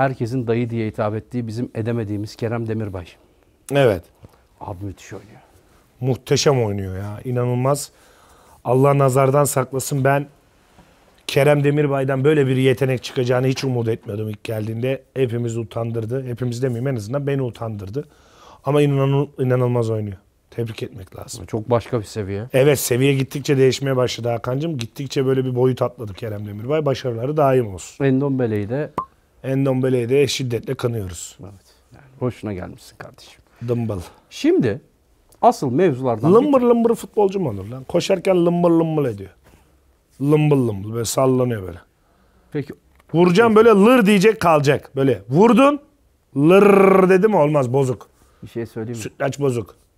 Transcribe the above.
herkesin dayı diye hitap ettiği bizim edemediğimiz Kerem Demirbay. Evet. Abi müthiş oynuyor. Muhteşem oynuyor ya. İnanılmaz. Allah nazardan saklasın. Ben Kerem Demirbay'dan böyle bir yetenek çıkacağını hiç umut etmiyordum ilk geldiğinde. Hepimizi utandırdı. Hepimiz demeyeyim en azından beni utandırdı. Ama inanıl inanılmaz oynuyor. Tebrik etmek lazım. Çok başka bir seviye. Evet seviye gittikçe değişmeye başladı Hakan'cığım. Gittikçe böyle bir boyut atladı Kerem Demirbay. Başarıları daim olsun. Endombele'yi de Endombele'ye de şiddetle kanıyoruz. Evet. Yani hoşuna gelmişsin kardeşim. Dımbıl. Şimdi asıl mevzulardan... Lımbır bir... lımbır futbolcu mu olur lan? Koşarken lımbır lımbır ediyor. Lımbır lımbır böyle sallanıyor böyle. Peki. Vuracağım böyle lır diyecek kalacak. Böyle vurdun lır dedi mi olmaz bozuk. Bir şey söyleyeyim mi? Sütlaç bozuk.